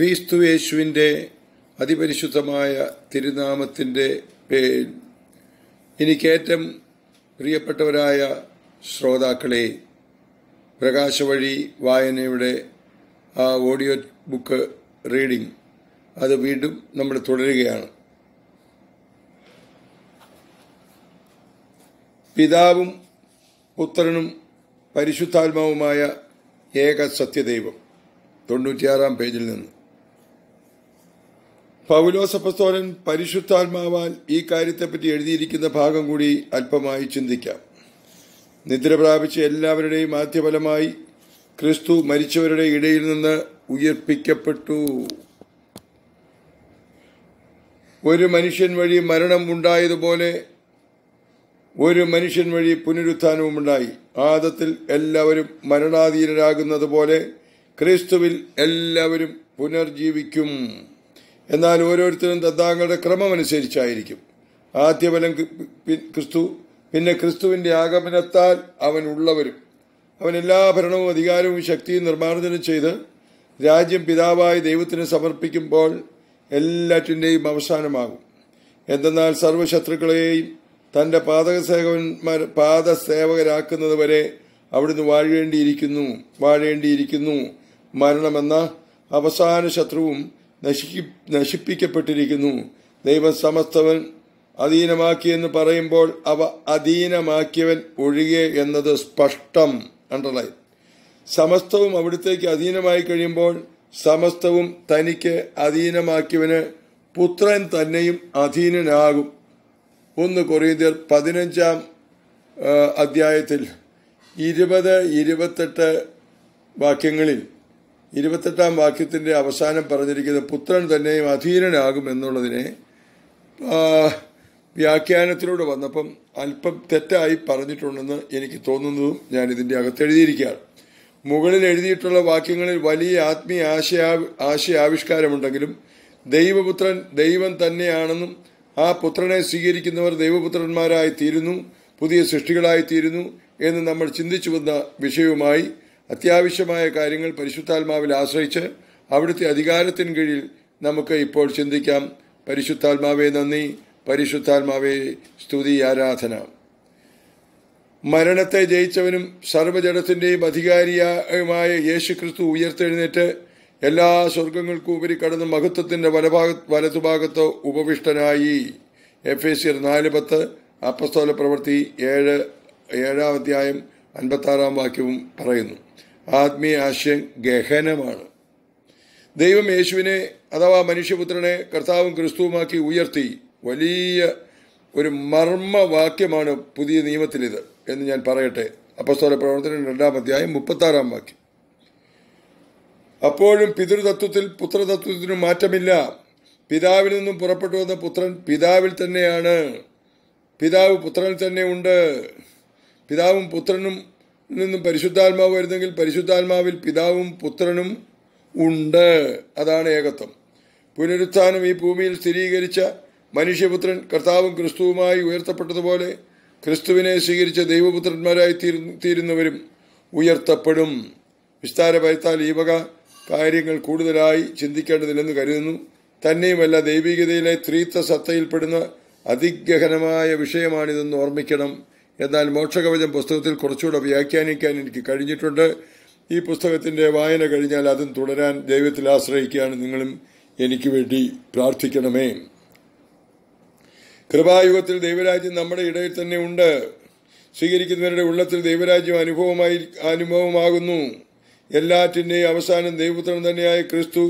യേശുവിൻ്റെ അതിപരിശുദ്ധമായ തിരുനാമത്തിൻ്റെ പേരിൽ എനിക്കേറ്റം പ്രിയപ്പെട്ടവരായ ശ്രോതാക്കളെ പ്രകാശവഴി വായനയുടെ ആ ഓഡിയോ ബുക്ക് റീഡിംഗ് അത് വീണ്ടും നമ്മൾ തുടരുകയാണ് പിതാവും പുത്രനും പരിശുദ്ധാത്മാവുമായ ഏക സത്യദൈവം തൊണ്ണൂറ്റിയാറാം പേജിൽ നിന്ന് അപ്പസ്തോലൻ പരിശുദ്ധാത്മാവാൽ ഈ കാര്യത്തെപ്പറ്റി എഴുതിയിരിക്കുന്ന ഭാഗം കൂടി അല്പമായി ചിന്തിക്കാം നിദ്ര പ്രാപിച്ച എല്ലാവരുടെയും ആദ്യഫലമായി ക്രിസ്തു മരിച്ചവരുടെ ഇടയിൽ നിന്ന് ഉയർപ്പിക്കപ്പെട്ടു ഒരു മനുഷ്യൻ വഴി മരണം ഉണ്ടായതുപോലെ ഒരു മനുഷ്യൻ വഴി പുനരുത്ഥാനവും ഉണ്ടായി ആദത്തിൽ എല്ലാവരും മരണാധീനരാകുന്നത് പോലെ ക്രിസ്തുവിൽ എല്ലാവരും പുനർജീവിക്കും എന്നാൽ ഓരോരുത്തരും തദ്ദാങ്ങളുടെ ക്രമമനുസരിച്ചായിരിക്കും ആദ്യഫലം ക്രിസ്തു പിന്നെ ക്രിസ്തുവിന്റെ ആഗമനത്താൽ അവൻ ഉള്ളവരും അവൻ എല്ലാ ഭരണവും അധികാരവും ശക്തിയും നിർമ്മാർജ്ജനം ചെയ്ത് രാജ്യം പിതാവായ ദൈവത്തിന് സമർപ്പിക്കുമ്പോൾ എല്ലാറ്റിൻ്റെയും അവസാനമാകും എന്തെന്നാൽ സർവ്വശത്രുക്കളെയും തൻ്റെ പാതകസേവന്മാർ പാദസേവകരാക്കുന്നത് വരെ അവിടുന്ന് വാഴേണ്ടിയിരിക്കുന്നു വാഴേണ്ടിയിരിക്കുന്നു മരണമെന്ന അവസാന ശത്രുവും നശിക്കി നശിപ്പിക്കപ്പെട്ടിരിക്കുന്നു ദൈവം സമസ്തവൻ അധീനമാക്കിയെന്ന് പറയുമ്പോൾ അവ അധീനമാക്കിയവൻ ഒഴികെ എന്നത് സ്പഷ്ടം അണ്ടർലൈൻ സമസ്തവും അവിടുത്തേക്ക് അധീനമായി കഴിയുമ്പോൾ സമസ്തവും തനിക്ക് അധീനമാക്കിയവന് പുത്രൻ തന്നെയും അധീനനാകും ഒന്ന് കൊറിയന്തിയർ പതിനഞ്ചാം അധ്യായത്തിൽ ഇരുപത് ഇരുപത്തെട്ട് വാക്യങ്ങളിൽ ഇരുപത്തെട്ടാം വാക്യത്തിൻ്റെ അവസാനം പറഞ്ഞിരിക്കുന്ന പുത്രൻ തന്നെയും അധീനനാകും എന്നുള്ളതിനെ വ്യാഖ്യാനത്തിലൂടെ വന്നപ്പം അല്പം തെറ്റായി പറഞ്ഞിട്ടുണ്ടെന്ന് എനിക്ക് തോന്നുന്നതും ഞാൻ ഇതിൻ്റെ അകത്ത് എഴുതിയിരിക്കുകയാണ് മുകളിൽ എഴുതിയിട്ടുള്ള വാക്യങ്ങളിൽ വലിയ ആത്മീയ ആശയാ ആശയാവിഷ്കാരമുണ്ടെങ്കിലും ദൈവപുത്രൻ ദൈവം തന്നെയാണെന്നും ആ പുത്രനെ സ്വീകരിക്കുന്നവർ ദൈവപുത്രന്മാരായി തീരുന്നു പുതിയ സൃഷ്ടികളായി തീരുന്നു എന്ന് നമ്മൾ ചിന്തിച്ചു വന്ന വിഷയവുമായി അത്യാവശ്യമായ കാര്യങ്ങൾ പരിശുദ്ധാത്മാവിൽ ആശ്രയിച്ച് അവിടുത്തെ അധികാരത്തിന് കീഴിൽ നമുക്ക് ഇപ്പോൾ ചിന്തിക്കാം പരിശുദ്ധാത്മാവെ നന്ദി പരിശുദ്ധാത്മാവെ സ്തുതി ആരാധന മരണത്തെ ജയിച്ചവനും സർവ്വജടത്തിൻ്റെയും അധികാരിയുമായ യേശു ക്രിസ്തു ഉയർത്തെഴുന്നേറ്റ് എല്ലാ സ്വർഗങ്ങൾക്കും ഉപരി കടന്ന് മഹത്വത്തിൻ്റെ വലഭാഗ വലതുഭാഗത്ത് ഉപവിഷ്ടനായി എഫ് എ സിർ നാല് പത്ത് അപ്പസ്തോല പ്രവൃത്തി ഏഴ് ഏഴാം അധ്യായം അൻപത്താറാം വാക്യവും പറയുന്നു ആത്മീയ ആശയം ഗഹനമാണ് ദൈവം യേശുവിനെ അഥവാ മനുഷ്യപുത്രനെ കർത്താവും ക്രിസ്തുവുമാക്കി ഉയർത്തി വലിയ ഒരു മർമ്മവാക്യമാണ് പുതിയ നിയമത്തിലിത് എന്ന് ഞാൻ പറയട്ടെ അപ്പസ്തോല പ്രവർത്തനം രണ്ടാം അധ്യായം മുപ്പത്താറാം വാക്യം അപ്പോഴും പിതൃതത്വത്തിൽ പുത്രതത്വത്തിനും മാറ്റമില്ല പിതാവിൽ നിന്നും പുറപ്പെട്ടു വന്ന പുത്രൻ പിതാവിൽ തന്നെയാണ് പിതാവ് പുത്രനിൽ തന്നെ ഉണ്ട് പിതാവും പുത്രനും നിന്നും പരിശുദ്ധാത്മാവ് വരുന്നെങ്കിൽ പരിശുദ്ധാത്മാവിൽ പിതാവും പുത്രനും ഉണ്ട് അതാണ് ഏകത്വം പുനരുത്ഥാനം ഈ ഭൂമിയിൽ സ്ഥിരീകരിച്ച മനുഷ്യപുത്രൻ കർത്താവും ക്രിസ്തുവുമായി ഉയർത്തപ്പെട്ടതുപോലെ ക്രിസ്തുവിനെ സ്വീകരിച്ച ദൈവപുത്രന്മാരായി തീരുന്നവരും ഉയർത്തപ്പെടും വിസ്താരഭയത്താൽ ഈ വക കാര്യങ്ങൾ കൂടുതലായി ചിന്തിക്കേണ്ടതില്ലെന്ന് കരുതുന്നു തന്നെയുമല്ല ദൈവികതയിലെ ത്രീത്വ സത്തയിൽപ്പെടുന്ന അതിഗഹനമായ വിഷയമാണിതെന്ന് ഓർമ്മിക്കണം എന്നാൽ മോക്ഷകവചം പുസ്തകത്തിൽ കുറച്ചുകൂടെ വ്യാഖ്യാനിക്കാൻ എനിക്ക് കഴിഞ്ഞിട്ടുണ്ട് ഈ പുസ്തകത്തിൻ്റെ വായന കഴിഞ്ഞാൽ അതും തുടരാൻ ദൈവത്തിൽ ആശ്രയിക്കുകയാണ് നിങ്ങളും എനിക്ക് വേണ്ടി പ്രാർത്ഥിക്കണമേ കൃപായുഗത്തിൽ ദൈവരാജ്യം നമ്മുടെ ഇടയിൽ തന്നെ ഉണ്ട് സ്വീകരിക്കുന്നവരുടെ ഉള്ളത്തിൽ ദൈവരാജ്യം അനുഭവമായി അനുഭവമാകുന്നു എല്ലാറ്റിൻ്റെയും അവസാനം ദൈവപുത്രൻ തന്നെയായ ക്രിസ്തു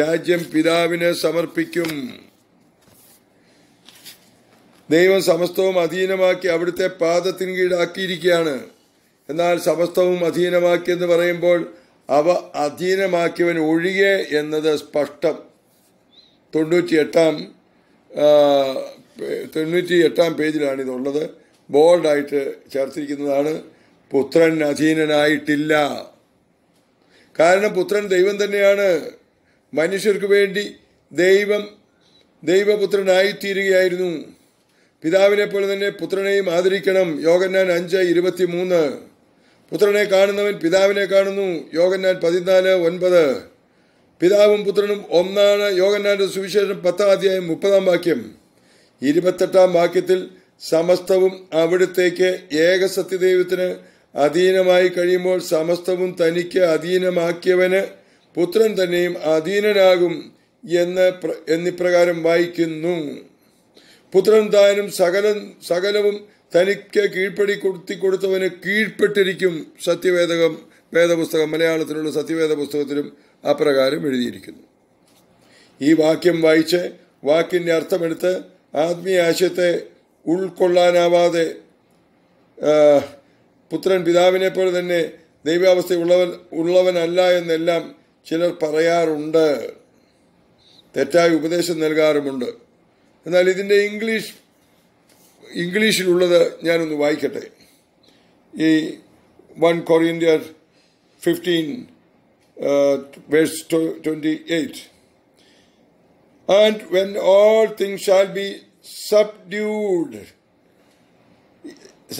രാജ്യം പിതാവിനെ സമർപ്പിക്കും ദൈവം സമസ്തവും അധീനമാക്കി അവിടുത്തെ പാദത്തിന് കീഴാക്കിയിരിക്കുകയാണ് എന്നാൽ സമസ്തവും അധീനമാക്കിയെന്ന് പറയുമ്പോൾ അവ അധീനമാക്കിയവൻ ഒഴികെ എന്നത് സ്പഷ്ടം തൊണ്ണൂറ്റി എട്ടാം തൊണ്ണൂറ്റി എട്ടാം ഇതുള്ളത് ബോൾഡായിട്ട് ചേർത്തിരിക്കുന്നതാണ് പുത്രൻ അധീനനായിട്ടില്ല കാരണം പുത്രൻ ദൈവം തന്നെയാണ് മനുഷ്യർക്ക് വേണ്ടി ദൈവം ദൈവപുത്രനായിത്തീരുകയായിരുന്നു പിതാവിനെ പോലെ തന്നെ പുത്രനെയും ആദരിക്കണം യോഗന്നാൻ അഞ്ച് മൂന്ന് പുത്രനെ കാണുന്നവൻ പിതാവിനെ കാണുന്നു യോഗന്നാൻ പതിനാല് ഒൻപത് പിതാവും പുത്രനും ഒന്നാണ് യോഗന്നാന്റെ സുവിശേഷം പത്താം അധ്യായം മുപ്പതാം വാക്യം ഇരുപത്തെട്ടാം വാക്യത്തിൽ സമസ്തവും അവിടുത്തേക്ക് ഏക ദൈവത്തിന് അധീനമായി കഴിയുമ്പോൾ സമസ്തവും തനിക്ക് അധീനമാക്കിയവന് പുത്രൻ തന്നെയും അധീനനാകും എന്ന് എന്നിപ്രകാരം വായിക്കുന്നു പുത്രൻ താനും സകല സകലവും തനിക്ക് കീഴ്പ്പടി കൊടുത്തി കൊടുത്തവന് കീഴ്പ്പെട്ടിരിക്കും സത്യവേദകം വേദപുസ്തകം മലയാളത്തിലുള്ള സത്യവേദ പുസ്തകത്തിലും അപ്രകാരം എഴുതിയിരിക്കുന്നു ഈ വാക്യം വായിച്ച് വാക്കിൻ്റെ അർത്ഥമെടുത്ത് ആത്മീയ ആശയത്തെ ഉൾക്കൊള്ളാനാവാതെ പുത്രൻ പിതാവിനെ പോലെ തന്നെ ഉള്ളവൻ ഉള്ളവനല്ല എന്നെല്ലാം ചിലർ പറയാറുണ്ട് തെറ്റായ ഉപദേശം നൽകാറുമുണ്ട് എന്നാൽ ഇതിൻ്റെ ഇംഗ്ലീഷ് ഇംഗ്ലീഷിലുള്ളത് ഞാനൊന്ന് വായിക്കട്ടെ ഈ one Corinthians fifteen verse twenty eight and when all thing shall be subdued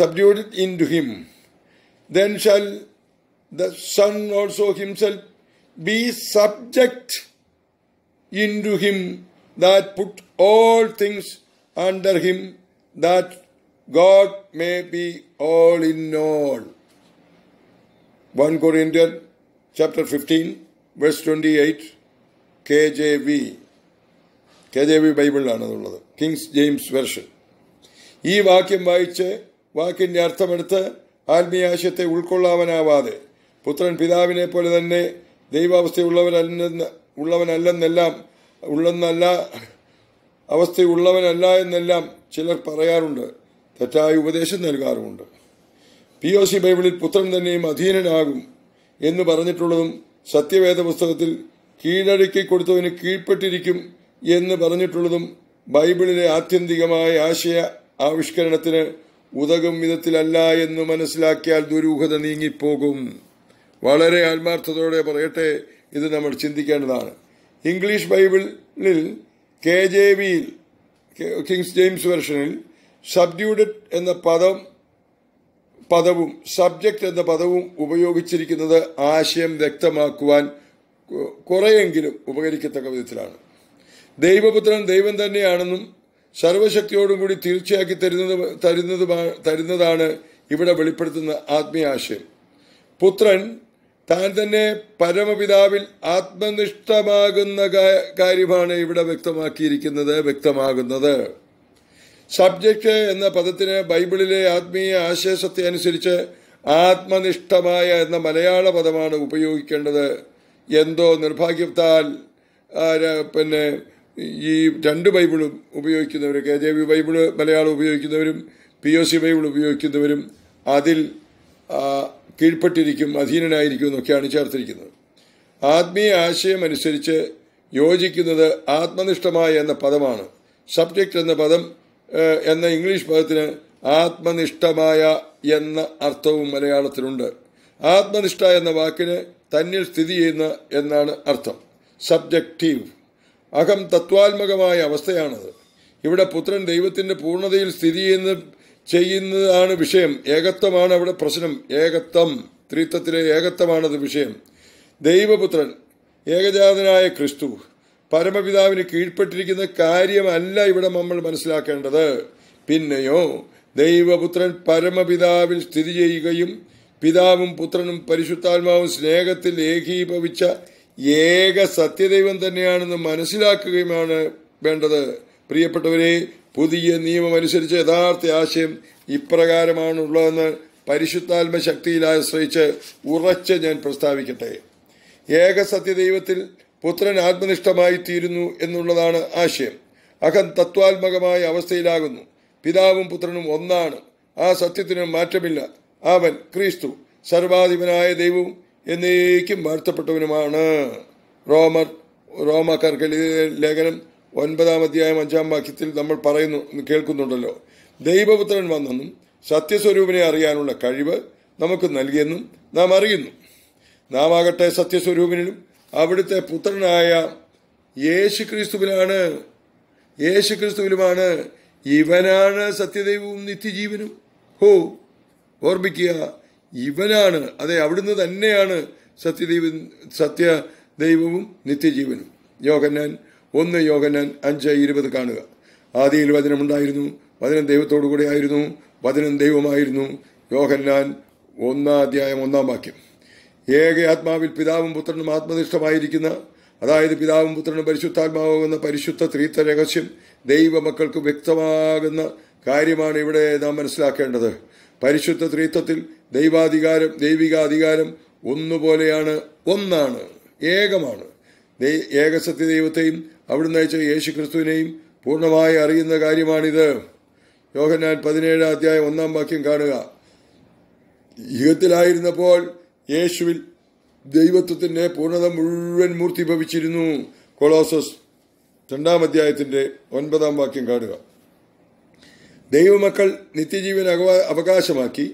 subdued into him then shall the son also himself be subject into him that put all things under him, that God may be all in all. 1 Corinthians chapter 15, verse 28, KJV. KJV ബൈബിളിലാണതുള്ളത് Kings James version ഈ വാക്യം വായിച്ച് വാക്കിന്റെ അർത്ഥമെടുത്ത് ആത്മീയാശയത്തെ ഉൾക്കൊള്ളാവനാവാതെ പുത്രൻ പിതാവിനെ പോലെ തന്നെ ദൈവാവസ്ഥയുള്ളവരല്ലെന്ന് ഉള്ളവനല്ലെന്നെല്ലാം ഉള്ളെന്നല്ല അവസ്ഥയുള്ളവനല്ല എന്നെല്ലാം ചിലർ പറയാറുണ്ട് തെറ്റായ ഉപദേശം നൽകാറുമുണ്ട് പി ഒ സി ബൈബിളിൽ പുത്രൻ തന്നെയും അധീനനാകും എന്ന് പറഞ്ഞിട്ടുള്ളതും സത്യവേദ പുസ്തകത്തിൽ കീഴടക്കി കൊടുത്തവന് കീഴ്പ്പെട്ടിരിക്കും എന്ന് പറഞ്ഞിട്ടുള്ളതും ബൈബിളിലെ ആത്യന്തികമായ ആശയ ആവിഷ്കരണത്തിന് ഉതകും വിധത്തിലല്ല എന്ന് മനസ്സിലാക്കിയാൽ ദുരൂഹത നീങ്ങിപ്പോകും വളരെ ആത്മാർത്ഥതയോടെ പറയട്ടെ ഇത് നമ്മൾ ചിന്തിക്കേണ്ടതാണ് ഇംഗ്ലീഷ് ബൈബിളിൽ കെ ജെ വിയിൽ കിങ്സ് ജെയിംസ് വെർഷനിൽ സബ്ഡ്യൂഡ് എന്ന പദം പദവും സബ്ജക്റ്റ് എന്ന പദവും ഉപയോഗിച്ചിരിക്കുന്നത് ആശയം വ്യക്തമാക്കുവാൻ കുറെയെങ്കിലും ഉപകരിക്കത്തക്ക വിധത്തിലാണ് ദൈവപുത്രൻ ദൈവം തന്നെയാണെന്നും സർവശക്തിയോടും കൂടി തീർച്ചയാക്കി തരുന്നത് തരുന്നത് തരുന്നതാണ് ഇവിടെ വെളിപ്പെടുത്തുന്ന ആത്മീയാശയം പുത്രൻ താൻ തന്നെ പരമപിതാവിൽ ആത്മനിഷ്ഠമാകുന്ന കാര്യമാണ് ഇവിടെ വ്യക്തമാക്കിയിരിക്കുന്നത് വ്യക്തമാകുന്നത് സബ്ജക്റ്റ് എന്ന പദത്തിന് ബൈബിളിലെ ആത്മീയ ആശയസത്തെ അനുസരിച്ച് ആത്മനിഷ്ഠമായ എന്ന മലയാള പദമാണ് ഉപയോഗിക്കേണ്ടത് എന്തോ നിർഭാഗ്യത്താൽ പിന്നെ ഈ രണ്ട് ബൈബിളും ഉപയോഗിക്കുന്നവർ K J V Bible Malayalam ഉപയോഗിക്കുന്നവരും പി ഒ സി ബൈബിൾ ഉപയോഗിക്കുന്നവരും അതിൽ കീഴ്പ്പെട്ടിരിക്കും അധീനനായിരിക്കും എന്നൊക്കെയാണ് ചേർത്തിരിക്കുന്നത് ആത്മീയ ആശയം അനുസരിച്ച് യോജിക്കുന്നത് ആത്മനിഷ്ഠമായ എന്ന പദമാണ് സബ്ജക്റ്റ് എന്ന പദം എന്ന ഇംഗ്ലീഷ് പദത്തിന് ആത്മനിഷ്ഠമായ എന്ന അർത്ഥവും മലയാളത്തിലുണ്ട് ആത്മനിഷ്ഠ എന്ന വാക്കിന് തന്നിൽ സ്ഥിതി ചെയ്യുന്ന എന്നാണ് അർത്ഥം സബ്ജക്റ്റീവ് അകം തത്വാത്മകമായ അവസ്ഥയാണത് ഇവിടെ പുത്രൻ ദൈവത്തിൻ്റെ പൂർണ്ണതയിൽ സ്ഥിതി ചെയ്യുന്ന ചെയ്യുന്നതാണ് വിഷയം ഏകത്വമാണ് അവിടെ പ്രശ്നം ഏകത്വം ത്രിത്വത്തിലെ ഏകത്വമാണത് വിഷയം ദൈവപുത്രൻ ഏകജാതനായ ക്രിസ്തു പരമപിതാവിന് കീഴ്പ്പെട്ടിരിക്കുന്ന കാര്യമല്ല ഇവിടെ നമ്മൾ മനസ്സിലാക്കേണ്ടത് പിന്നെയോ ദൈവപുത്രൻ പരമപിതാവിൽ സ്ഥിതി ചെയ്യുകയും പിതാവും പുത്രനും പരിശുദ്ധാത്മാവും സ്നേഹത്തിൽ ഏകീഭവിച്ച ഏക സത്യദൈവം തന്നെയാണെന്ന് മനസ്സിലാക്കുകയുമാണ് വേണ്ടത് പ്രിയപ്പെട്ടവരെ പുതിയ നിയമം അനുസരിച്ച് യഥാർത്ഥ ആശയം ഇപ്രകാരമാണുള്ളതെന്ന് പരിശുദ്ധാത്മ ശക്തിയിൽ ആശ്രയിച്ച് ഉറച്ച് ഞാൻ പ്രസ്താവിക്കട്ടെ ഏകസത്യ ദൈവത്തിൽ പുത്രൻ ആത്മനിഷ്ഠമായി തീരുന്നു എന്നുള്ളതാണ് ആശയം അഹം തത്വാത്മകമായ അവസ്ഥയിലാകുന്നു പിതാവും പുത്രനും ഒന്നാണ് ആ സത്യത്തിന് മാറ്റമില്ല അവൻ ക്രിസ്തു സർവാധിപനായ ദൈവവും എന്നേക്കും വാഴ്ത്തപ്പെട്ടവനുമാണ് റോമർ റോമക്കർക്ക് ലേഖനം ഒൻപതാം അധ്യായം അഞ്ചാം വാക്യത്തിൽ നമ്മൾ പറയുന്നു കേൾക്കുന്നുണ്ടല്ലോ ദൈവപുത്രൻ വന്നെന്നും സത്യസ്വരൂപിനെ അറിയാനുള്ള കഴിവ് നമുക്ക് നൽകിയെന്നും നാം അറിയുന്നു നാം ആകട്ടെ സത്യസ്വരൂപിനിലും അവിടുത്തെ പുത്രനായ യേശുക്രിസ്തുവിലാണ് യേശുക്രിസ്തുവിലുമാണ് ഇവനാണ് സത്യദൈവവും നിത്യജീവനും ഹോ ഓർമ്മിക്കുക ഇവനാണ് അതെ അവിടുന്ന് തന്നെയാണ് സത്യദൈവ സത്യദൈവവും നിത്യജീവനും യോഗന്നാൻ ഒന്ന് യോഗനാൻ അഞ്ച് ഇരുപത് കാണുക ആദിയിൽ വചനമുണ്ടായിരുന്നു വചനം ദൈവത്തോടു കൂടെ ആയിരുന്നു വചനം ദൈവമായിരുന്നു യോഹന്നാൻ ഒന്നാം അധ്യായം ഒന്നാം വാക്യം ഏക ആത്മാവിൽ പിതാവും പുത്രനും ആത്മനിഷ്ഠമായിരിക്കുന്ന അതായത് പിതാവും പുത്രനും പരിശുദ്ധാത്മാവുമെന്ന പരിശുദ്ധ ത്രീത്ത രഹസ്യം ദൈവ മക്കൾക്ക് വ്യക്തമാകുന്ന കാര്യമാണ് ഇവിടെ നാം മനസ്സിലാക്കേണ്ടത് പരിശുദ്ധ ത്രീത്വത്തിൽ ദൈവാധികാരം ദൈവികാധികാരം ഒന്നുപോലെയാണ് ഒന്നാണ് ഏകമാണ് ഏകസത്യ ദൈവത്തെയും അവിടുന്ന് അയച്ച യേശു ക്രിസ്തുവിനെയും പൂർണ്ണമായി അറിയുന്ന കാര്യമാണിത് യോഹന്നാൻ പതിനേഴ് അധ്യായം ഒന്നാം വാക്യം കാണുക യുഗത്തിലായിരുന്നപ്പോൾ യേശുവിൽ ദൈവത്വത്തിന്റെ പൂർണ്ണത മുഴുവൻ മൂർത്തി ഭവിച്ചിരുന്നു കൊളോസസ് രണ്ടാം അധ്യായത്തിന്റെ ഒൻപതാം വാക്യം കാണുക ദൈവമക്കൾ നിത്യജീവൻ അവകാശമാക്കി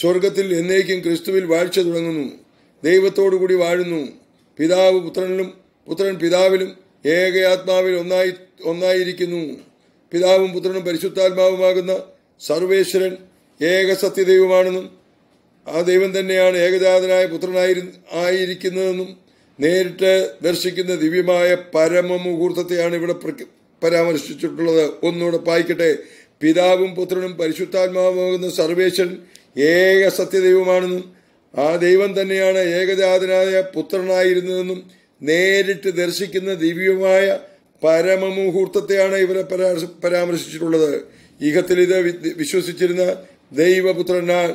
സ്വർഗത്തിൽ എന്നേക്കും ക്രിസ്തുവിൽ വാഴ്ച തുടങ്ങുന്നു ദൈവത്തോടുകൂടി വാഴുന്നു പിതാവ് പുത്രനിലും പുത്രൻ പിതാവിലും ഏകയാത്മാവിൽ ഒന്നായി ഒന്നായിരിക്കുന്നു പിതാവും പുത്രനും പരിശുദ്ധാത്മാവുമാകുന്ന സർവേശ്വരൻ ഏക സത്യദൈവമാണെന്നും ആ ദൈവം തന്നെയാണ് ഏകജാതനായ പുത്രനായി ആയിരിക്കുന്നതെന്നും നേരിട്ട് ദർശിക്കുന്ന ദിവ്യമായ മുഹൂർത്തത്തെയാണ് ഇവിടെ പരാമർശിച്ചിട്ടുള്ളത് ഒന്നുകൂടെ പായിക്കട്ടെ പിതാവും പുത്രനും പരിശുദ്ധാത്മാവുമാകുന്ന സർവേശൻ ഏക സത്യദൈവമാണെന്നും ആ ദൈവം തന്നെയാണ് ഏകജാതനായ പുത്രനായിരുന്നതെന്നും നേരിട്ട് ദർശിക്കുന്ന ദിവ്യമായ പരമമുഹൂർത്തത്തെയാണ് ഇവരെ പരാമർശിച്ചിട്ടുള്ളത് ഈഹത്തിൽ ഇത് വിശ്വസിച്ചിരുന്ന ദൈവപുത്രനാൽ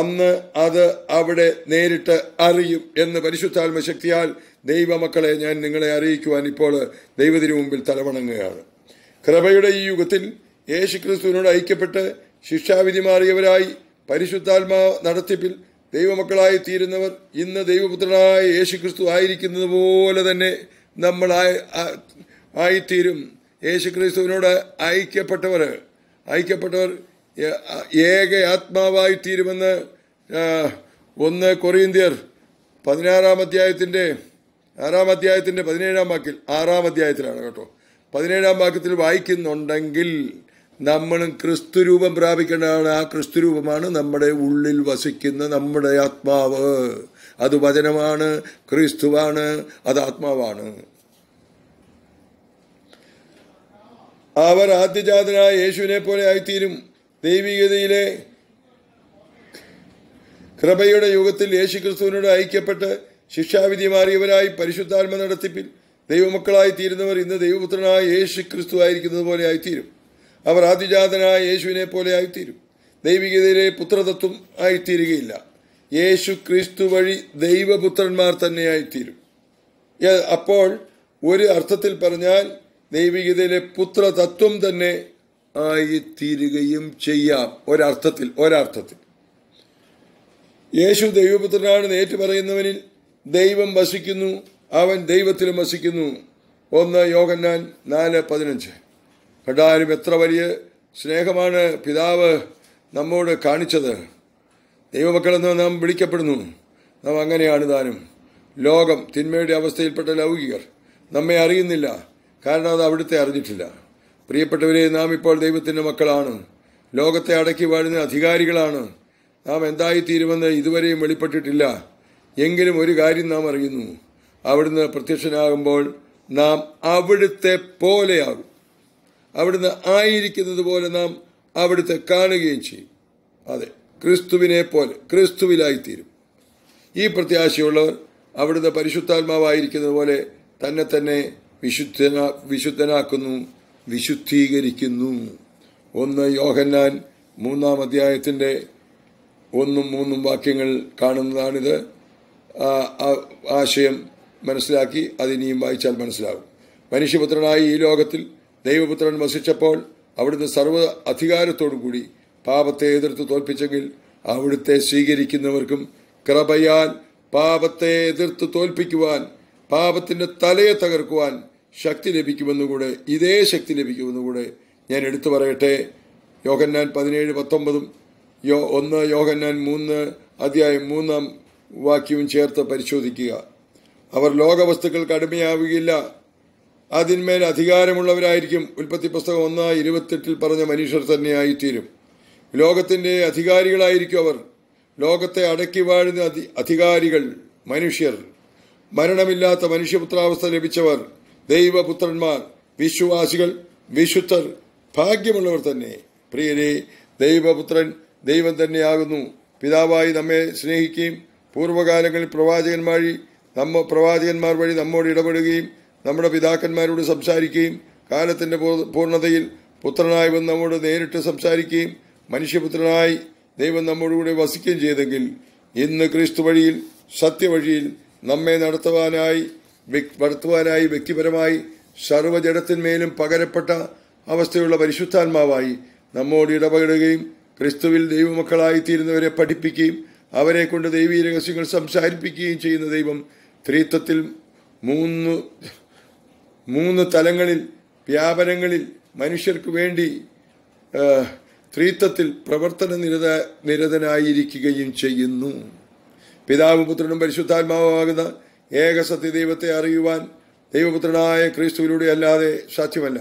അന്ന് അത് അവിടെ നേരിട്ട് അറിയും എന്ന് പരിശുദ്ധാത്മ ശക്തിയാൽ ദൈവമക്കളെ ഞാൻ നിങ്ങളെ അറിയിക്കുവാൻ ഇപ്പോൾ ദൈവത്തിന് മുമ്പിൽ തലവണങ്ങുകയാണ് കൃപയുടെ ഈ യുഗത്തിൽ യേശുക്രിസ്തുവിനോട് ഐക്യപ്പെട്ട് ശിക്ഷാവിധി മാറിയവരായി പരിശുദ്ധാത്മാ നടത്തിപ്പിൽ ദൈവമക്കളായി തീരുന്നവർ ഇന്ന് ദൈവപുത്രനായ യേശുക്രിസ്തു ആയിരിക്കുന്നത് പോലെ തന്നെ നമ്മൾ ആയിത്തീരും യേശുക്രിസ്തുവിനോട് ഐക്യപ്പെട്ടവർ ഐക്യപ്പെട്ടവർ ഏക ആത്മാവായി തീരുമെന്ന് ഒന്ന് കൊറിയന്ത്യർ പതിനാറാം അധ്യായത്തിൻ്റെ ആറാം അധ്യായത്തിൻ്റെ പതിനേഴാം വാക്കിൽ ആറാം അധ്യായത്തിലാണ് കേട്ടോ പതിനേഴാം വാക്യത്തിൽ വായിക്കുന്നുണ്ടെങ്കിൽ നമ്മളും ക്രിസ്തുരൂപം പ്രാപിക്കേണ്ടതാണ് ആ ക്രിസ്തുരൂപമാണ് നമ്മുടെ ഉള്ളിൽ വസിക്കുന്ന നമ്മുടെ ആത്മാവ് അത് വചനമാണ് ക്രിസ്തുവാണ് അത് ആത്മാവാണ് അവർ ആദ്യജാതനായ യേശുവിനെ പോലെ ആയിത്തീരും ദൈവികതയിലെ കൃപയുടെ യുഗത്തിൽ യേശു ക്രിസ്തുവിനോട് ഐക്യപ്പെട്ട് ശിക്ഷാവിധി മാറിയവരായി പരിശുദ്ധാത്മ നടത്തിപ്പിൽ ദൈവമക്കളായി തീരുന്നവർ ഇന്ന് ദൈവപുത്രനായ യേശു ക്രിസ്തു ആയിരിക്കുന്നത് പോലെ ആയിത്തീരും അവർ ആദിജാതനായ യേശുവിനെ പോലെ ആയിത്തീരും ദൈവികതയിലെ പുത്രതത്വം ആയിത്തീരുകയില്ല യേശു ക്രിസ്തു വഴി ദൈവപുത്രന്മാർ തന്നെയായിത്തീരും അപ്പോൾ ഒരു അർത്ഥത്തിൽ പറഞ്ഞാൽ ദൈവികതയിലെ പുത്രതത്വം തന്നെ ആയിത്തീരുകയും ചെയ്യാം ഒരർത്ഥത്തിൽ ഒരർത്ഥത്തിൽ യേശു ദൈവപുത്രനാണെന്ന് ഏറ്റു പറയുന്നവനിൽ ദൈവം വസിക്കുന്നു അവൻ ദൈവത്തിലും വസിക്കുന്നു ഒന്ന് യോഗന്നാൻ നാല് പതിനഞ്ച് കണ്ടാലും എത്ര വലിയ സ്നേഹമാണ് പിതാവ് നമ്മോട് കാണിച്ചത് ദൈവമക്കളെന്ന് നാം വിളിക്കപ്പെടുന്നു നാം അങ്ങനെയാണ് താനും ലോകം തിന്മയുടെ അവസ്ഥയിൽപ്പെട്ട ലൗകികർ നമ്മെ അറിയുന്നില്ല കാരണം അത് അവിടുത്തെ അറിഞ്ഞിട്ടില്ല പ്രിയപ്പെട്ടവരെ നാം ഇപ്പോൾ ദൈവത്തിൻ്റെ മക്കളാണ് ലോകത്തെ അടക്കി വാഴുന്ന അധികാരികളാണ് നാം എന്തായിത്തീരുമെന്ന് ഇതുവരെയും വെളിപ്പെട്ടിട്ടില്ല എങ്കിലും ഒരു കാര്യം നാം അറിയുന്നു അവിടുന്ന് പ്രത്യക്ഷനാകുമ്പോൾ നാം അവിടുത്തെ പോലെയാകും അവിടുന്ന് ആയിരിക്കുന്നത് പോലെ നാം അവിടുത്തെ കാണുകയും ചെയ്യും അതെ ക്രിസ്തുവിനെ പോലെ ക്രിസ്തുവിലായിത്തീരും ഈ പ്രത്യാശയുള്ളവർ അവിടുന്ന് പരിശുദ്ധാത്മാവായിരിക്കുന്നത് പോലെ തന്നെ തന്നെ വിശുദ്ധനാ വിശുദ്ധനാക്കുന്നു വിശുദ്ധീകരിക്കുന്നു ഒന്ന് യോഹന്നാൻ മൂന്നാം അധ്യായത്തിൻ്റെ ഒന്നും മൂന്നും വാക്യങ്ങൾ കാണുന്നതാണിത് ആശയം മനസ്സിലാക്കി അതിനിയും വായിച്ചാൽ മനസ്സിലാകും മനുഷ്യപുത്രനായി ഈ ലോകത്തിൽ ദൈവപുത്രൻ വസിച്ചപ്പോൾ അവിടുന്ന് സർവ്വ അധികാരത്തോടു കൂടി പാപത്തെ എതിർത്ത് തോൽപ്പിച്ചെങ്കിൽ അവിടുത്തെ സ്വീകരിക്കുന്നവർക്കും കൃപയാൽ പാപത്തെ എതിർത്ത് തോൽപ്പിക്കുവാൻ പാപത്തിന്റെ തലയെ തകർക്കുവാൻ ശക്തി ലഭിക്കുമെന്നുകൂടെ ഇതേ ശക്തി ലഭിക്കുമെന്നുകൂടെ ഞാൻ എടുത്തു പറയട്ടെ യോഹന്നാൻ പതിനേഴ് പത്തൊമ്പതും യോ ഒന്ന് യോഹന്നാൻ മൂന്ന് അധ്യായം മൂന്നാം വാക്യവും ചേർത്ത് പരിശോധിക്കുക അവർ ലോകവസ്തുക്കൾക്ക് അടിമയാവുകയില്ല അതിന്മേൽ അധികാരമുള്ളവരായിരിക്കും ഉൽപ്പത്തി പുസ്തകം ഒന്ന് ഇരുപത്തെട്ടിൽ പറഞ്ഞ മനുഷ്യർ തന്നെയായിത്തീരും ലോകത്തിൻ്റെ അധികാരികളായിരിക്കും അവർ ലോകത്തെ അടക്കി വാഴുന്ന അധികാരികൾ മനുഷ്യർ മരണമില്ലാത്ത മനുഷ്യപുത്രാവസ്ഥ ലഭിച്ചവർ ദൈവപുത്രന്മാർ വിശ്വാസികൾ വിശുദ്ധർ ഭാഗ്യമുള്ളവർ തന്നെ പ്രിയരെ ദൈവപുത്രൻ ദൈവം തന്നെയാകുന്നു പിതാവായി നമ്മെ സ്നേഹിക്കുകയും പൂർവ്വകാലങ്ങളിൽ പ്രവാചകന്മാരി നമ്മ പ്രവാചകന്മാർ വഴി നമ്മോട് ഇടപെടുകയും നമ്മുടെ പിതാക്കന്മാരോട് സംസാരിക്കുകയും കാലത്തിന്റെ പൂർണ്ണതയിൽ പുത്രനായി വന്ന് നമ്മോട് നേരിട്ട് സംസാരിക്കുകയും മനുഷ്യപുത്രനായി ദൈവം നമ്മോടുകൂടെ വസിക്കുകയും ചെയ്തെങ്കിൽ ഇന്ന് ക്രിസ്തു വഴിയിൽ സത്യവഴിയിൽ നമ്മെ നടത്തുവാനായി വളർത്തുവാനായി വ്യക്തിപരമായി സർവ്വജടത്തിന്മേലും പകരപ്പെട്ട അവസ്ഥയുള്ള പരിശുദ്ധാത്മാവായി നമ്മോട് ഇടപെടുകയും ക്രിസ്തുവിൽ ദൈവമക്കളായിത്തീരുന്നവരെ പഠിപ്പിക്കുകയും അവരെ കൊണ്ട് ദൈവീ രഹസ്യങ്ങൾ സംസാരിപ്പിക്കുകയും ചെയ്യുന്ന ദൈവം ത്രീത്വത്തിൽ മൂന്ന് മൂന്ന് തലങ്ങളിൽ വ്യാപനങ്ങളിൽ മനുഷ്യർക്ക് വേണ്ടി ത്രീത്വത്തിൽ പ്രവർത്തന നിരത നിരതനായിരിക്കുകയും ചെയ്യുന്നു പിതാവ് പുത്രനും പരിശുദ്ധാത്മാവുമാകുന്ന ഏകസത്യ ദൈവത്തെ അറിയുവാൻ ദൈവപുത്രനായ ക്രിസ്തുവിലൂടെ അല്ലാതെ സാധ്യമല്ല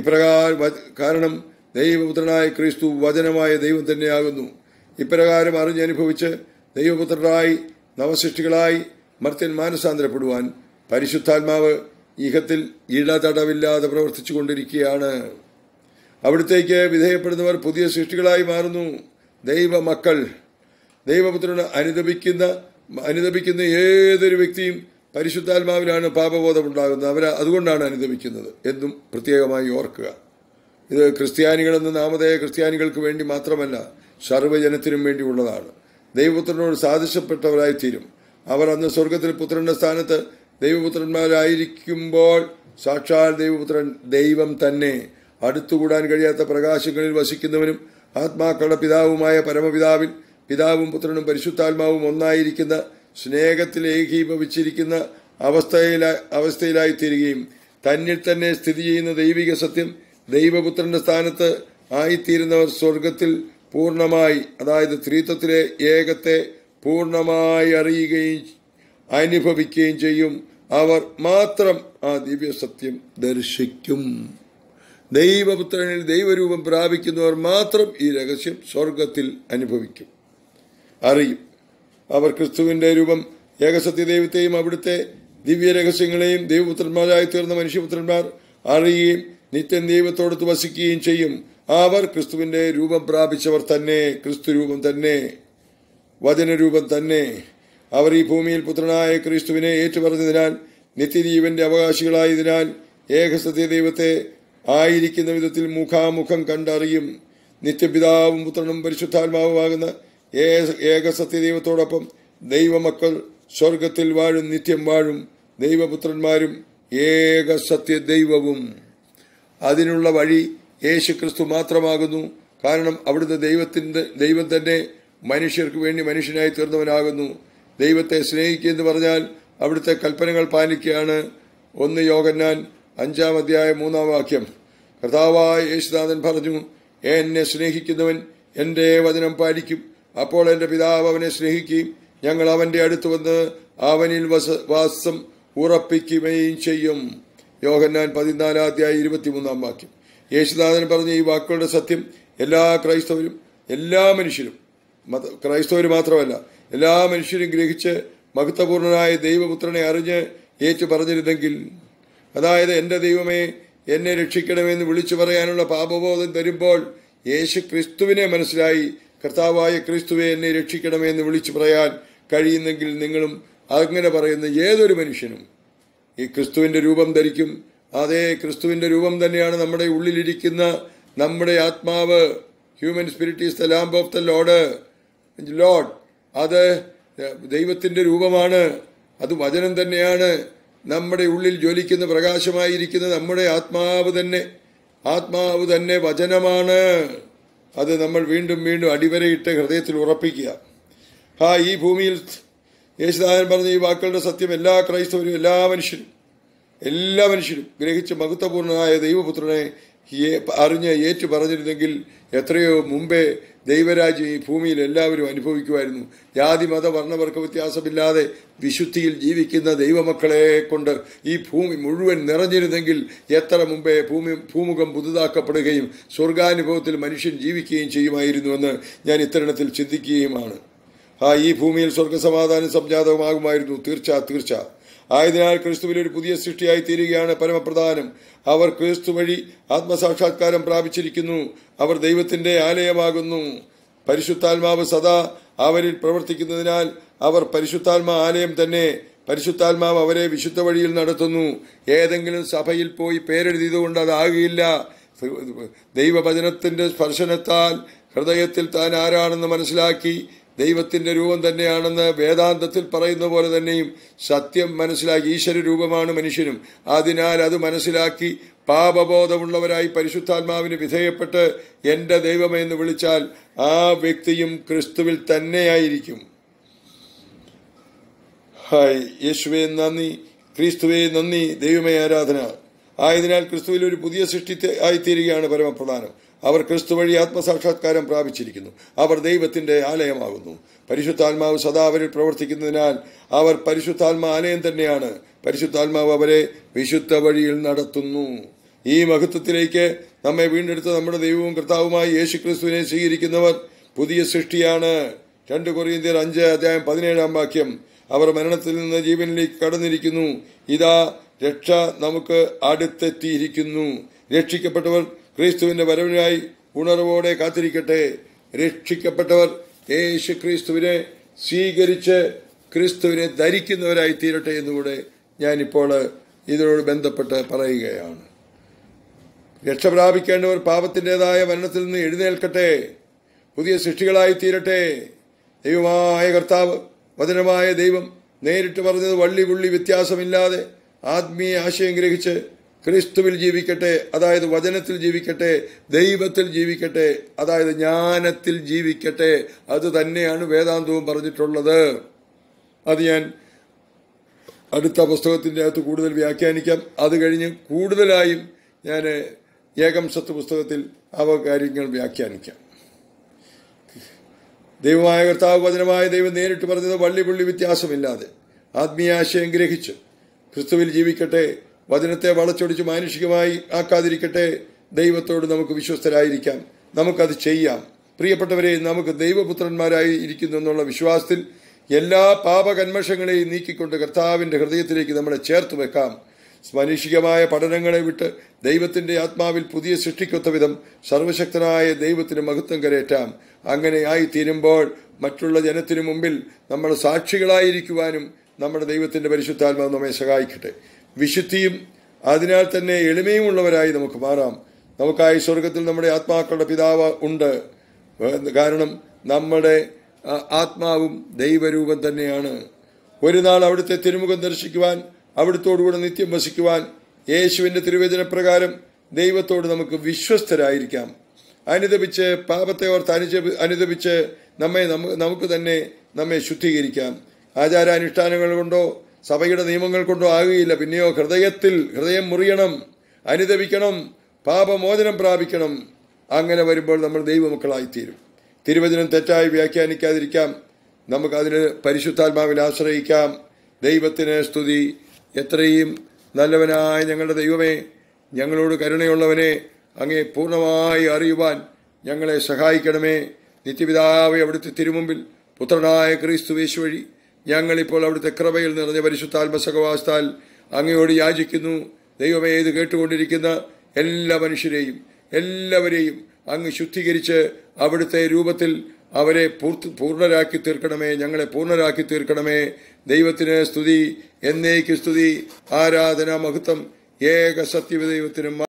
ഇപ്രകാരം കാരണം ദൈവപുത്രനായ ക്രിസ്തു വചനമായ ദൈവം തന്നെയാകുന്നു ഇപ്രകാരം അറിഞ്ഞനുഭവിച്ച് ദൈവപുത്രരായി നവസൃഷ്ടികളായി മർത്യൻ മാനസാന്തരപ്പെടുവാൻ പരിശുദ്ധാത്മാവ് ഈഹത്തിൽ ഇടതടവില്ലാതെ പ്രവർത്തിച്ചു കൊണ്ടിരിക്കുകയാണ് അവിടത്തേക്ക് വിധേയപ്പെടുന്നവർ പുതിയ സൃഷ്ടികളായി മാറുന്നു ദൈവ മക്കൾ ദൈവപുത്രന് അനുദപിക്കുന്ന അനുദപിക്കുന്ന ഏതൊരു വ്യക്തിയും പരിശുദ്ധാത്മാവിലാണ് പാപബോധമുണ്ടാകുന്നത് അവർ അതുകൊണ്ടാണ് അനുദപിക്കുന്നത് എന്നും പ്രത്യേകമായി ഓർക്കുക ഇത് ക്രിസ്ത്യാനികളെന്ന് നാമധേയ ക്രിസ്ത്യാനികൾക്ക് വേണ്ടി മാത്രമല്ല സർവ്വജനത്തിനും വേണ്ടിയുള്ളതാണ് ദൈവപുത്രനോട് സാദൃശ്യപ്പെട്ടവരായി തീരും അവർ അന്ന് സ്വർഗത്തിൽ പുത്രന്റെ സ്ഥാനത്ത് ദൈവപുത്രന്മാരായിരിക്കുമ്പോൾ സാക്ഷാൽ ദൈവപുത്രൻ ദൈവം തന്നെ അടുത്തുകൂടാൻ കഴിയാത്ത പ്രകാശങ്ങളിൽ വസിക്കുന്നവനും ആത്മാക്കളുടെ പിതാവുമായ പരമപിതാവിൽ പിതാവും പുത്രനും പരിശുദ്ധാത്മാവും ഒന്നായിരിക്കുന്ന സ്നേഹത്തിൽ ഏകീഭവിച്ചിരിക്കുന്ന അവസ്ഥയില അവസ്ഥയിലായി തീരുകയും തന്നിൽ തന്നെ സ്ഥിതി ചെയ്യുന്ന ദൈവിക സത്യം ദൈവപുത്രന്റെ സ്ഥാനത്ത് ആയിത്തീരുന്നവർ സ്വർഗത്തിൽ പൂർണ്ണമായി അതായത് ത്രീത്വത്തിലെ ഏകത്തെ പൂർണ്ണമായി അറിയുകയും അനുഭവിക്കുകയും ചെയ്യും അവർ മാത്രം ആ ദിവ്യസത്യം ദർശിക്കും ദൈവപുത്രനിൽ ദൈവരൂപം പ്രാപിക്കുന്നവർ മാത്രം ഈ രഹസ്യം സ്വർഗത്തിൽ അനുഭവിക്കും അറിയും അവർ ക്രിസ്തുവിന്റെ രൂപം ഏകസത്യ ദൈവത്തെയും അവിടുത്തെ ദിവ്യ രഹസ്യങ്ങളെയും ദൈവപുത്രന്മാരായി തീർന്ന മനുഷ്യപുത്രന്മാർ അറിയുകയും നിത്യം ദൈവത്തോടത്ത് വസിക്കുകയും ചെയ്യും അവർ ക്രിസ്തുവിന്റെ രൂപം പ്രാപിച്ചവർ തന്നെ ക്രിസ്തു രൂപം തന്നെ വചനരൂപം തന്നെ അവർ ഈ ഭൂമിയിൽ പുത്രനായ ക്രിസ്തുവിനെ ഏറ്റുപറഞ്ഞതിനാൽ നിത്യജീവന്റെ അവകാശികളായതിനാൽ ഏകസത്യ ദൈവത്തെ ആയിരിക്കുന്ന വിധത്തിൽ മുഖാമുഖം കണ്ടറിയും നിത്യപിതാവും പുത്രനും പരിശുദ്ധാത്മാവുമാകുന്ന ഏകസത്യ ദൈവത്തോടൊപ്പം ദൈവമക്കൾ സ്വർഗത്തിൽ വാഴും നിത്യം വാഴും ദൈവപുത്രന്മാരും ഏകസത്യ ദൈവവും അതിനുള്ള വഴി യേശു ക്രിസ്തു മാത്രമാകുന്നു കാരണം അവിടുത്തെ ദൈവത്തിൻ്റെ ദൈവം തന്നെ മനുഷ്യർക്ക് വേണ്ടി മനുഷ്യനായി തീർന്നവനാകുന്നു ദൈവത്തെ സ്നേഹിക്കുക എന്ന് പറഞ്ഞാൽ അവിടുത്തെ കൽപ്പനകൾ പാലിക്കുകയാണ് ഒന്ന് യോഗന്നാൻ അഞ്ചാം അധ്യായ മൂന്നാം വാക്യം കർത്താവായ യേശുനാഥൻ പറഞ്ഞു എന്നെ സ്നേഹിക്കുന്നവൻ എന്റെ വചനം പാലിക്കും അപ്പോൾ എന്റെ പിതാവ് അവനെ സ്നേഹിക്കുകയും ഞങ്ങൾ അവന്റെ അടുത്ത് വന്ന് അവനിൽ വാസം ഉറപ്പിക്കുകയും ചെയ്യും യോഹന്നാൻ പതിനാലാം അധ്യായം ഇരുപത്തിമൂന്നാം വാക്യം യേശുനാഥൻ പറഞ്ഞ ഈ വാക്കുകളുടെ സത്യം എല്ലാ ക്രൈസ്തവരും എല്ലാ മനുഷ്യരും ക്രൈസ്തവർ മാത്രമല്ല എല്ലാ മനുഷ്യരും ഗ്രഹിച്ച് മഹത്വപൂർണനായ ദൈവപുത്രനെ അറിഞ്ഞ് ഏറ്റു പറഞ്ഞിരുന്നെങ്കിൽ അതായത് എൻ്റെ ദൈവമേ എന്നെ രക്ഷിക്കണമെന്ന് വിളിച്ചു പറയാനുള്ള പാപബോധം തരുമ്പോൾ യേശു ക്രിസ്തുവിനെ മനസ്സിലായി കർത്താവായ ക്രിസ്തുവെ എന്നെ രക്ഷിക്കണമെന്ന് വിളിച്ചു പറയാൻ കഴിയുന്നെങ്കിൽ നിങ്ങളും അങ്ങനെ പറയുന്ന ഏതൊരു മനുഷ്യനും ഈ ക്രിസ്തുവിൻ്റെ രൂപം ധരിക്കും അതേ ക്രിസ്തുവിൻ്റെ രൂപം തന്നെയാണ് നമ്മുടെ ഉള്ളിലിരിക്കുന്ന നമ്മുടെ ആത്മാവ് human spirit is the lamb of the lord lord അത് ദൈവത്തിൻ്റെ രൂപമാണ് അത് വചനം തന്നെയാണ് നമ്മുടെ ഉള്ളിൽ ജ്വലിക്കുന്ന പ്രകാശമായിരിക്കുന്ന നമ്മുടെ ആത്മാവ് തന്നെ ആത്മാവ് തന്നെ വചനമാണ് അത് നമ്മൾ വീണ്ടും വീണ്ടും അടിവരയിട്ട് ഹൃദയത്തിൽ ഉറപ്പിക്കുക ആ ഈ ഭൂമിയിൽ യേശുദായൻ പറഞ്ഞ ഈ വാക്കുകളുടെ സത്യം എല്ലാ ക്രൈസ്തവരും എല്ലാ മനുഷ്യരും എല്ലാ മനുഷ്യരും ഗ്രഹിച്ച് മഹത്വപൂർണനായ ദൈവപുത്രനെ അറിഞ്ഞ് ഏറ്റു പറഞ്ഞിരുന്നെങ്കിൽ എത്രയോ മുമ്പേ ദൈവരാജ്യം ഈ ഭൂമിയിൽ എല്ലാവരും അനുഭവിക്കുമായിരുന്നു ജാതി മത വർണ്ണവർക്ക് വ്യത്യാസമില്ലാതെ വിശുദ്ധിയിൽ ജീവിക്കുന്ന ദൈവമക്കളെ കൊണ്ട് ഈ ഭൂമി മുഴുവൻ നിറഞ്ഞിരുന്നെങ്കിൽ എത്ര മുമ്പേ ഭൂമി ഭൂമുഖം പുതുതാക്കപ്പെടുകയും സ്വർഗാനുഭവത്തിൽ മനുഷ്യൻ ജീവിക്കുകയും ചെയ്യുമായിരുന്നുവെന്ന് ഞാൻ ഇത്തരണത്തിൽ ചിന്തിക്കുകയുമാണ് ആ ഈ ഭൂമിയിൽ സ്വർഗസമാധാനം സംജാതമാകുമായിരുന്നു തീർച്ച തീർച്ച ആയതിനാൽ ക്രിസ്തുവിൽ ഒരു പുതിയ സൃഷ്ടിയായി തീരുകയാണ് പരമപ്രധാനം അവർ ക്രിസ്തു വഴി ആത്മസാക്ഷാത്കാരം പ്രാപിച്ചിരിക്കുന്നു അവർ ദൈവത്തിന്റെ ആലയമാകുന്നു പരിശുദ്ധാത്മാവ് സദാ അവരിൽ പ്രവർത്തിക്കുന്നതിനാൽ അവർ പരിശുദ്ധാത്മാ ആലയം തന്നെ പരിശുദ്ധാത്മാവ് അവരെ വിശുദ്ധ വഴിയിൽ നടത്തുന്നു ഏതെങ്കിലും സഭയിൽ പോയി പേരെഴുതിയതുകൊണ്ട് അതാകില്ല ദൈവവചനത്തിന്റെ സ്പർശനത്താൽ ഹൃദയത്തിൽ താൻ ആരാണെന്ന് മനസ്സിലാക്കി ദൈവത്തിന്റെ രൂപം തന്നെയാണെന്ന് വേദാന്തത്തിൽ പറയുന്ന പോലെ തന്നെയും സത്യം മനസ്സിലാക്കി ഈശ്വര രൂപമാണ് മനുഷ്യനും അതിനാൽ അത് മനസ്സിലാക്കി പാപബോധമുള്ളവരായി പരിശുദ്ധാത്മാവിന് വിധേയപ്പെട്ട് എൻ്റെ ദൈവമെന്ന് വിളിച്ചാൽ ആ വ്യക്തിയും ക്രിസ്തുവിൽ തന്നെയായിരിക്കും ഹായ് യേശുവേ നന്ദി ക്രിസ്തുവേ നന്ദി ദൈവമേ ആരാധന ആയതിനാൽ ക്രിസ്തുവിൽ ഒരു പുതിയ സൃഷ്ടി ആയിത്തീരുകയാണ് പരമപ്രധാനം അവർ ക്രിസ്തു വഴി ആത്മസാക്ഷാത്കാരം പ്രാപിച്ചിരിക്കുന്നു അവർ ദൈവത്തിൻ്റെ ആലയമാകുന്നു പരിശുദ്ധാത്മാവ് സദാ അവരിൽ പ്രവർത്തിക്കുന്നതിനാൽ അവർ പരിശുദ്ധാത്മ ആലയം തന്നെയാണ് പരിശുദ്ധാത്മാവ് അവരെ വിശുദ്ധ വഴിയിൽ നടത്തുന്നു ഈ മഹത്വത്തിലേക്ക് നമ്മെ വീണ്ടെടുത്ത നമ്മുടെ ദൈവവും കർത്താവുമായി യേശു ക്രിസ്തുവിനെ സ്വീകരിക്കുന്നവർ പുതിയ സൃഷ്ടിയാണ് രണ്ട് കൊറിയന്തിയർ അഞ്ച് അധ്യായം പതിനേഴാം വാക്യം അവർ മരണത്തിൽ നിന്ന് ജീവനിലേക്ക് കടന്നിരിക്കുന്നു ഇതാ രക്ഷ നമുക്ക് അടുത്തെത്തിയിരിക്കുന്നു രക്ഷിക്കപ്പെട്ടവർ ക്രിസ്തുവിന്റെ വരവിനായി ഉണർവോടെ കാത്തിരിക്കട്ടെ രക്ഷിക്കപ്പെട്ടവർ യേശു ക്രിസ്തുവിനെ സ്വീകരിച്ച് ക്രിസ്തുവിനെ ധരിക്കുന്നവരായി തീരട്ടെ എന്നുകൂടെ ഞാനിപ്പോൾ ഇതിനോട് ബന്ധപ്പെട്ട് പറയുകയാണ് രക്ഷ പ്രാപിക്കേണ്ടവർ പാപത്തിൻ്റെതായ മരണത്തിൽ നിന്ന് എഴുന്നേൽക്കട്ടെ പുതിയ സൃഷ്ടികളായി തീരട്ടെ ദൈവമായ കർത്താവ് വചനമായ ദൈവം നേരിട്ട് പറഞ്ഞത് വള്ളി വള്ളി വ്യത്യാസമില്ലാതെ ആത്മീയ ആശയം ഗ്രഹിച്ച് ക്രിസ്തുവിൽ ജീവിക്കട്ടെ അതായത് വചനത്തിൽ ജീവിക്കട്ടെ ദൈവത്തിൽ ജീവിക്കട്ടെ അതായത് ജ്ഞാനത്തിൽ ജീവിക്കട്ടെ അത് തന്നെയാണ് വേദാന്തവും പറഞ്ഞിട്ടുള്ളത് അത് ഞാൻ അടുത്ത പുസ്തകത്തിൻ്റെ അകത്ത് കൂടുതൽ വ്യാഖ്യാനിക്കാം അത് കഴിഞ്ഞ് കൂടുതലായും ഞാൻ ഏകംശത്ത് പുസ്തകത്തിൽ അവ കാര്യങ്ങൾ വ്യാഖ്യാനിക്കാം ദൈവമായ കർത്താവ് വചനമായ ദൈവം നേരിട്ട് പറഞ്ഞത് വള്ളി പുള്ളി വ്യത്യാസമില്ലാതെ ആത്മീയാശയം ഗ്രഹിച്ച് ക്രിസ്തുവിൽ ജീവിക്കട്ടെ വചനത്തെ വളച്ചൊടിച്ച് മാനുഷികമായി ആക്കാതിരിക്കട്ടെ ദൈവത്തോട് നമുക്ക് വിശ്വസ്തരായിരിക്കാം നമുക്കത് ചെയ്യാം പ്രിയപ്പെട്ടവരെ നമുക്ക് ദൈവപുത്രന്മാരായി ഇരിക്കുന്നു എന്നുള്ള വിശ്വാസത്തിൽ എല്ലാ പാപകന്മഷങ്ങളെയും നീക്കിക്കൊണ്ട് കർത്താവിൻ്റെ ഹൃദയത്തിലേക്ക് നമ്മളെ ചേർത്ത് വെക്കാം മനുഷികമായ പഠനങ്ങളെ വിട്ട് ദൈവത്തിൻ്റെ ആത്മാവിൽ പുതിയ സൃഷ്ടിക്കൊത്ത വിധം സർവശക്തനായ ദൈവത്തിന് മഹത്വം കരേറ്റാം അങ്ങനെയായി തീരുമ്പോൾ മറ്റുള്ള ജനത്തിനു മുമ്പിൽ നമ്മൾ സാക്ഷികളായിരിക്കുവാനും നമ്മുടെ ദൈവത്തിൻ്റെ പരിശുദ്ധാത്മാവ് നമ്മെ സഹായിക്കട്ടെ വിശുദ്ധിയും അതിനാൽ തന്നെ എളിമയുമുള്ളവരായി നമുക്ക് മാറാം നമുക്കായി സ്വർഗത്തിൽ നമ്മുടെ ആത്മാക്കളുടെ പിതാവ് ഉണ്ട് കാരണം നമ്മുടെ ആത്മാവും ദൈവരൂപം തന്നെയാണ് ഒരു നാൾ അവിടുത്തെ തിരുമുഖം ദർശിക്കുവാൻ അവിടുത്തോടുകൂടെ നിത്യം വസിക്കുവാൻ യേശുവിൻ്റെ പ്രകാരം ദൈവത്തോട് നമുക്ക് വിശ്വസ്തരായിരിക്കാം അനുദപിച്ച് പാപത്തെ ഓർത്ത് അനുജ അനുദപിച്ച് നമ്മെ നമുക്ക് തന്നെ നമ്മെ ശുദ്ധീകരിക്കാം ആചാരാനുഷ്ഠാനങ്ങൾ കൊണ്ടോ സഭയുടെ നിയമങ്ങൾ കൊണ്ടോ ആകുകയില്ല പിന്നെയോ ഹൃദയത്തിൽ ഹൃദയം മുറിയണം അനുദപിക്കണം പാപമോചനം പ്രാപിക്കണം അങ്ങനെ വരുമ്പോൾ നമ്മൾ ദൈവമക്കളായിത്തീരും തിരുവചനം തെറ്റായി വ്യാഖ്യാനിക്കാതിരിക്കാം നമുക്കതിന് പരിശുദ്ധാത്മാവിൽ ആശ്രയിക്കാം ദൈവത്തിന് സ്തുതി എത്രയും നല്ലവനായ ഞങ്ങളുടെ ദൈവമേ ഞങ്ങളോട് കരുണയുള്ളവനെ അങ്ങേ പൂർണ്ണമായി അറിയുവാൻ ഞങ്ങളെ സഹായിക്കണമേ നിത്യപിതാവെ അവിടുത്തെ തിരുമുമ്പിൽ പുത്രനായ ക്രിസ്തു വേശു വഴി ഞങ്ങളിപ്പോൾ അവിടുത്തെ കൃപയിൽ നിറഞ്ഞ പരിശുദ്ധാത്മസഹവാസത്താൽ അങ്ങയോട് യാചിക്കുന്നു ദൈവമേ ഇത് കേട്ടുകൊണ്ടിരിക്കുന്ന എല്ലാ മനുഷ്യരെയും എല്ലാവരെയും അങ്ങ് ശുദ്ധീകരിച്ച് അവിടുത്തെ രൂപത്തിൽ അവരെ പൂർത്തി പൂർണ്ണരാക്കി തീർക്കണമേ ഞങ്ങളെ പൂർണ്ണരാക്കി തീർക്കണമേ ദൈവത്തിന് സ്തുതി എന്നേക്ക് സ്തുതി ആരാധന മഹത്വം ഏക സത്യദൈവത്തിനും